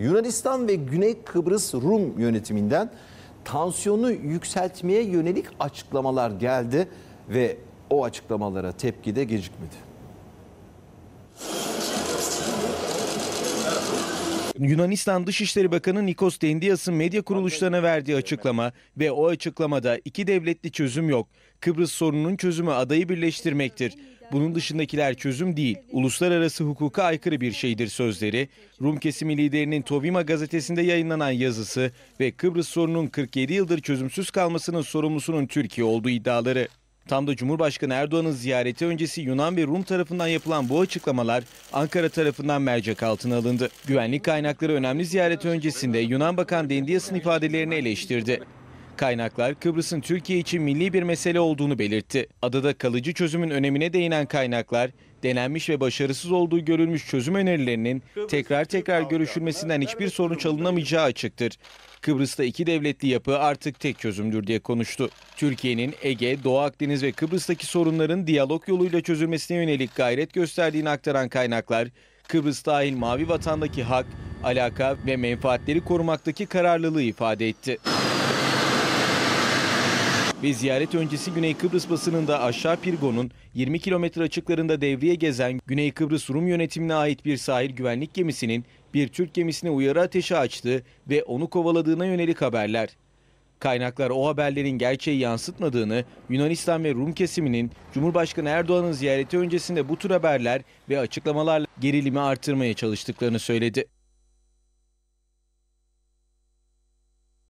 Yunanistan ve Güney Kıbrıs Rum yönetiminden tansiyonu yükseltmeye yönelik açıklamalar geldi ve o açıklamalara tepki de gecikmedi. Yunanistan Dışişleri Bakanı Nikos Dendias'ın medya kuruluşlarına verdiği açıklama ve o açıklamada iki devletli çözüm yok. Kıbrıs sorununun çözümü adayı birleştirmektir. Bunun dışındakiler çözüm değil, uluslararası hukuka aykırı bir şeydir sözleri, Rum kesimi liderinin Tovima gazetesinde yayınlanan yazısı ve Kıbrıs sorununun 47 yıldır çözümsüz kalmasının sorumlusunun Türkiye olduğu iddiaları. Tam da Cumhurbaşkanı Erdoğan'ın ziyareti öncesi Yunan ve Rum tarafından yapılan bu açıklamalar Ankara tarafından mercek altına alındı. Güvenlik kaynakları önemli ziyaret öncesinde Yunan Bakan Dendias'ın ifadelerini eleştirdi. Kaynaklar Kıbrıs'ın Türkiye için milli bir mesele olduğunu belirtti. Adada kalıcı çözümün önemine değinen kaynaklar, denenmiş ve başarısız olduğu görülmüş çözüm önerilerinin tekrar tekrar görüşülmesinden hiçbir sonuç alınamayacağı açıktır. Kıbrıs'ta iki devletli yapı artık tek çözümdür diye konuştu. Türkiye'nin Ege, Doğu Akdeniz ve Kıbrıs'taki sorunların diyalog yoluyla çözülmesine yönelik gayret gösterdiğini aktaran kaynaklar, Kıbrıs dahil mavi vatandaki hak, alaka ve menfaatleri korumaktaki kararlılığı ifade etti ve ziyaret öncesi Güney Kıbrıs basınında aşağı Pirgo'nun 20 kilometre açıklarında devriye gezen Güney Kıbrıs Rum yönetimine ait bir sahil güvenlik gemisinin bir Türk gemisine uyarı ateşi açtı ve onu kovaladığına yönelik haberler. Kaynaklar o haberlerin gerçeği yansıtmadığını, Yunanistan ve Rum kesiminin Cumhurbaşkanı Erdoğan'ın ziyareti öncesinde bu tür haberler ve açıklamalarla gerilimi artırmaya çalıştıklarını söyledi.